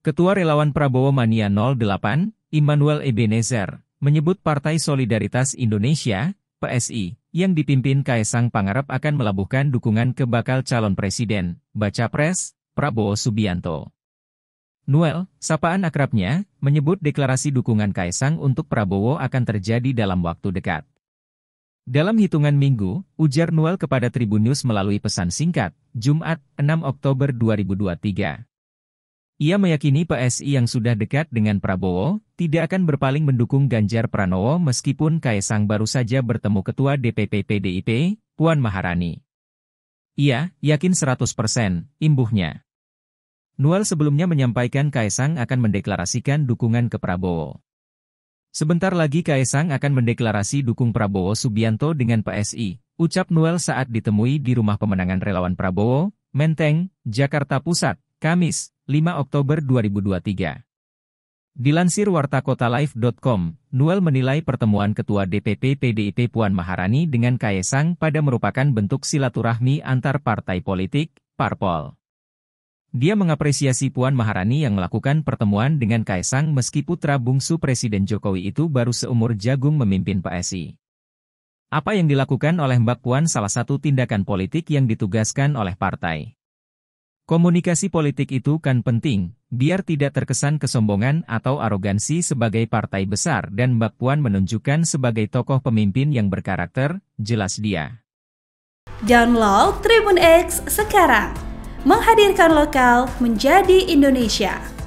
Ketua Relawan Prabowo Mania 08, Immanuel Ebenezer, menyebut Partai Solidaritas Indonesia, PSI, yang dipimpin Kaisang Pangarep akan melabuhkan dukungan ke bakal calon presiden, baca pres, Prabowo Subianto. Noel, sapaan akrabnya, menyebut deklarasi dukungan Kaisang untuk Prabowo akan terjadi dalam waktu dekat. Dalam hitungan minggu, ujar Noel kepada Tribun News melalui pesan singkat, Jumat, 6 Oktober 2023. Ia meyakini PSI yang sudah dekat dengan Prabowo, tidak akan berpaling mendukung Ganjar Pranowo meskipun Kaisang baru saja bertemu Ketua DPP PDIP, Puan Maharani. Ia, yakin 100%, imbuhnya. Nual sebelumnya menyampaikan Kaisang akan mendeklarasikan dukungan ke Prabowo. Sebentar lagi Kaisang akan mendeklarasi dukung Prabowo Subianto dengan PSI, ucap Nual saat ditemui di rumah pemenangan relawan Prabowo, Menteng, Jakarta Pusat, Kamis, 5 Oktober 2023. Dilansir wartakotalife.com, Noel menilai pertemuan Ketua DPP PDIP Puan Maharani dengan Kaesang pada merupakan bentuk silaturahmi antar partai politik, parpol. Dia mengapresiasi Puan Maharani yang melakukan pertemuan dengan Kaesang meski putra bungsu Presiden Jokowi itu baru seumur jagung memimpin PSI. Apa yang dilakukan oleh Mbak Puan salah satu tindakan politik yang ditugaskan oleh partai. Komunikasi politik itu kan penting, biar tidak terkesan kesombongan atau arogansi sebagai partai besar dan Mbak Puan menunjukkan sebagai tokoh pemimpin yang berkarakter, jelas dia. Download Tribun X sekarang, menghadirkan lokal menjadi Indonesia.